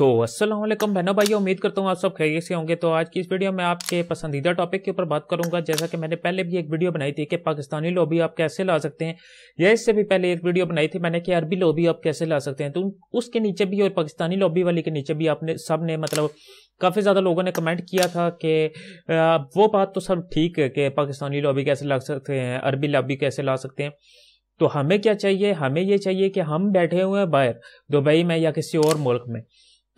सो तो असलम बहनों भाई उम्मीद करता हूँ आप सब खैरियत से होंगे तो आज की इस वीडियो में आपके पसंदीदा टॉपिक के ऊपर बात करूंगा जैसा कि मैंने पहले भी एक वीडियो बनाई थी कि पाकिस्तानी लॉबी आप कैसे ला सकते हैं या इससे भी पहले एक वीडियो बनाई थी मैंने कि अरबी लॉबी आप कैसे ला सकते हैं तो उसके नीचे भी और पाकिस्तानी लॉबी वाली के नीचे भी आपने सब ने मतलब काफ़ी ज़्यादा लोगों ने कमेंट किया था कि वो बात तो सब ठीक है कि पाकिस्तानी लॉबी कैसे ला सकते हैं अरबी लॉबी कैसे ला सकते हैं तो हमें क्या चाहिए हमें ये चाहिए कि हम बैठे हुए हैं बाहर दुबई में या किसी और मुल्क में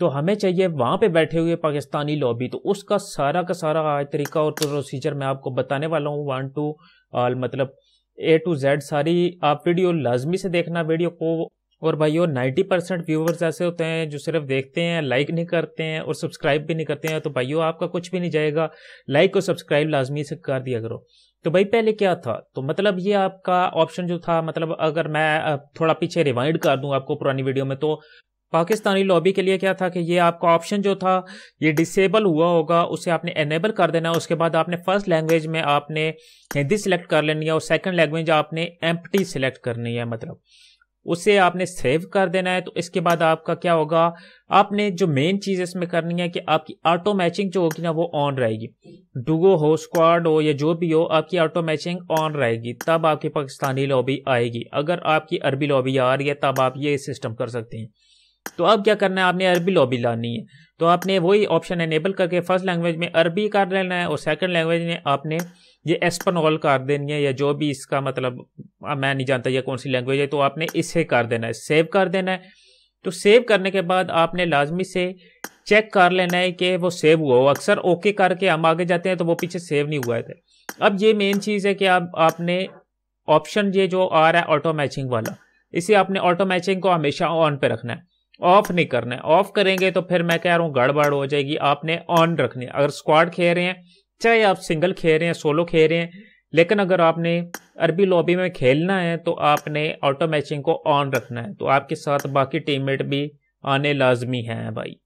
तो हमें चाहिए वहाँ पे बैठे हुए पाकिस्तानी लॉबी तो उसका सारा का सारा तरीका और प्रोसीजर मैं आपको बताने वाला हूँ वन टू मतलब ए टू जेड सारी आप वीडियो लाजमी से देखना वीडियो को और और 90 परसेंट व्यूवर्स ऐसे होते हैं जो सिर्फ देखते हैं लाइक नहीं करते हैं और सब्सक्राइब भी नहीं करते हैं तो भाइयों आपका कुछ भी नहीं जाएगा लाइक और सब्सक्राइब लाजमी से कर दिया करो तो भाई पहले क्या था तो मतलब ये आपका ऑप्शन जो था मतलब अगर मैं थोड़ा पीछे रिवाइंड कर दूं आपको पुरानी वीडियो में तो पाकिस्तानी लॉबी के लिए क्या था कि ये आपका ऑप्शन जो था ये डिसेबल हुआ होगा उसे आपने एनेबल कर देना उसके बाद आपने फर्स्ट लैंग्वेज में आपने हिंदी सिलेक्ट कर लेनी है और सेकंड लैंग्वेज आपने एम्प्टी सिलेक्ट करनी है मतलब उसे आपने सेव कर देना है तो इसके बाद आपका क्या होगा आपने जो मेन चीज इसमें करनी है कि आपकी ऑटो मैचिंग जो होगी ना वो ऑन रहेगी डुगो हो स्क्वाड हो या जो भी हो आपकी ऑटो मैचिंग ऑन रहेगी तब आपकी पाकिस्तानी लॉबी आएगी अगर आपकी अरबी लॉबी आ रही है तब आप ये सिस्टम कर सकते हैं तो अब क्या करना है आपने अरबी लॉबी लानी है तो आपने वही ऑप्शन एनेबल करके फर्स्ट लैंग्वेज में अरबी कर लेना है और सेकंड लैंग्वेज में आपने ये एस्पनॉल कर देनी है या जो भी इसका मतलब मैं नहीं जानता ये कौन सी लैंग्वेज है तो आपने इसे कर देना है सेव कर देना है तो सेव करने के बाद आपने लाजमी से चेक कर लेना है कि वो सेव हुआ हो अक्सर ओके करके हम आगे जाते हैं तो वो पीछे सेव नहीं हुआ थे अब ये मेन चीज़ है कि आप आपने ऑप्शन ये जो आ रहा है ऑटो मैचिंग वाला इसे आपने ऑटो मैचिंग को हमेशा ऑन पे रखना है ऑफ नहीं करना है ऑफ करेंगे तो फिर मैं कह रहा हूँ गड़बड़ हो जाएगी आपने ऑन रखनी है अगर स्क्वाड खेल रहे हैं चाहे आप सिंगल खेल रहे हैं सोलो खेल रहे हैं लेकिन अगर आपने अरबी लॉबी में खेलना है तो आपने ऑटो मैचिंग को ऑन रखना है तो आपके साथ बाकी टीममेट भी आने लाजमी हैं भाई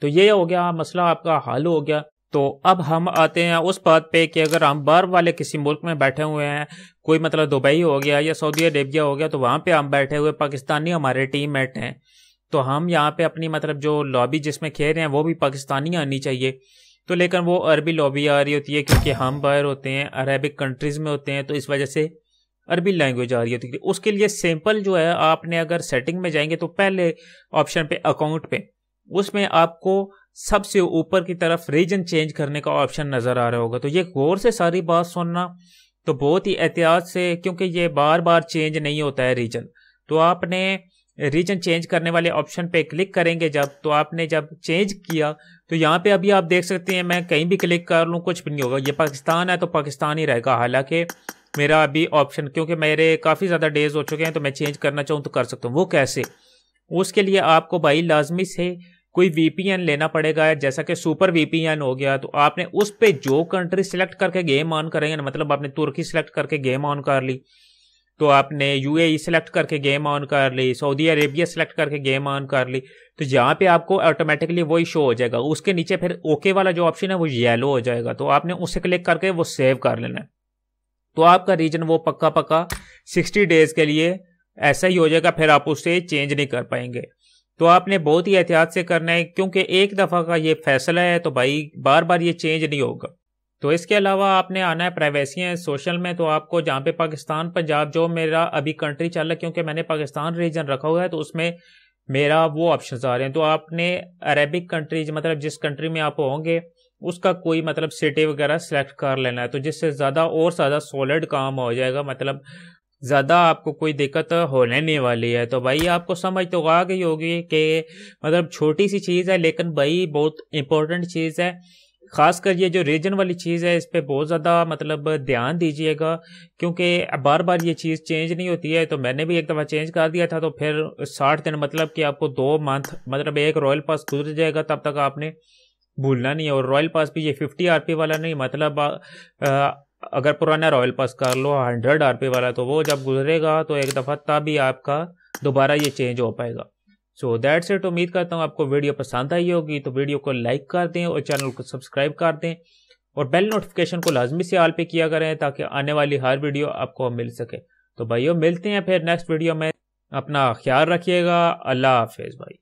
तो ये हो गया मसला आपका हल हो गया तो अब हम आते हैं उस बात पे कि अगर हम बाहर वाले किसी मुल्क में बैठे हुए हैं कोई मतलब दुबई हो गया या सऊदी अरेबिया हो गया तो वहाँ पे हम बैठे हुए पाकिस्तानी हमारे टीम मेट हैं तो हम यहाँ पे अपनी मतलब जो लॉबी जिसमें खेल रहे हैं वो भी पाकिस्तानी आनी चाहिए तो लेकिन वो अरबी लॉबी आ रही होती है क्योंकि हम बाहर होते हैं अरेबिक कंट्रीज़ में होते हैं तो इस वजह से अरबी लैंग्वेज आ रही होती है उसके लिए सिंपल जो है आपने अगर सेटिंग में जाएंगे तो पहले ऑप्शन पे अकाउंट पे उसमें आपको सबसे ऊपर की तरफ रीजन चेंज करने का ऑप्शन नज़र आ रहा होगा तो ये गौर से सारी बात सुनना तो बहुत ही एहतियात से क्योंकि ये बार बार चेंज नहीं होता है रीजन तो आपने रीजन चेंज करने वाले ऑप्शन पे क्लिक करेंगे जब तो आपने जब चेंज किया तो यहाँ पे अभी आप देख सकते हैं मैं कहीं भी क्लिक कर लूँ कुछ भी नहीं होगा ये पाकिस्तान है तो पाकिस्तान ही रहेगा हालांकि मेरा अभी ऑप्शन क्योंकि मेरे काफ़ी ज़्यादा डेज हो चुके हैं तो मैं चेंज करना चाहूँ तो कर सकता हूँ वो कैसे उसके लिए आपको भाई लाजमी से कोई वीपीएन लेना पड़ेगा जैसा कि सुपर वीपीएन हो गया तो आपने उस पर जो कंट्री सेलेक्ट करके गेम ऑन करेंगे मतलब आपने तुर्की सेलेक्ट करके गेम ऑन कर ली तो आपने यू ए सेलेक्ट करके गेम ऑन कर ली सऊदी अरेबिया सेलेक्ट करके गेम ऑन कर ली तो जहाँ पे आपको ऑटोमेटिकली वही शो हो जाएगा उसके नीचे फिर ओके वाला जो ऑप्शन है वो येलो हो जाएगा तो आपने उसे क्लिक करके वो सेव कर लेना है तो आपका रीजन वो पक्का पक्का सिक्सटी डेज के लिए ऐसा ही हो जाएगा फिर आप उसे चेंज नहीं कर पाएंगे तो आपने बहुत ही एहतियात से करना है क्योंकि एक दफ़ा का ये फैसला है तो भाई बार बार ये चेंज नहीं होगा तो इसके अलावा आपने आना है प्राइवेसी है सोशल में तो आपको जहाँ पे पाकिस्तान पंजाब जो मेरा अभी कंट्री चल रहा है क्योंकि मैंने पाकिस्तान रीजन रखा हुआ है तो उसमें मेरा वो ऑप्शन आ रहे हैं तो आपने अरेबिक कंट्रीज मतलब जिस कंट्री में आप होंगे उसका कोई मतलब सिटी वगैरह सेलेक्ट कर लेना है तो जिससे ज़्यादा और ज़्यादा सॉलिड काम हो जाएगा मतलब ज़्यादा आपको कोई दिक्कत होने नहीं वाली है तो भाई आपको समझ तो आ गई होगी कि मतलब छोटी सी चीज़ है लेकिन भाई बहुत इंपॉर्टेंट चीज़ है ख़ासकर ये जो रीजन वाली चीज़ है इस पर बहुत ज़्यादा मतलब ध्यान दीजिएगा क्योंकि बार बार ये चीज़ चेंज नहीं होती है तो मैंने भी एक दफ़ा चेंज कर दिया था तो फिर साठ दिन मतलब कि आपको दो मंथ मतलब एक रॉयल पास गुजर जाएगा तब तक आपने भूलना नहीं है और रॉयल पास भी ये फिफ्टी आर वाला नहीं मतलब आ, आ, अगर पुराना रॉयल पास कर लो हंड्रेड आर वाला तो वो जब गुजरेगा तो एक दफ़ा तब ही आपका दोबारा ये चेंज हो पाएगा सो दैट सेट उम्मीद करता हूँ आपको वीडियो पसंद आई होगी तो वीडियो को लाइक कर दें और चैनल को सब्सक्राइब कर दें और बेल नोटिफिकेशन को लाजमी से आल पे किया करें ताकि आने वाली हर वीडियो आपको मिल सके तो भाइयों मिलते हैं फिर नेक्स्ट वीडियो में अपना ख्याल रखिएगा अल्लाह हाफिज़ भाई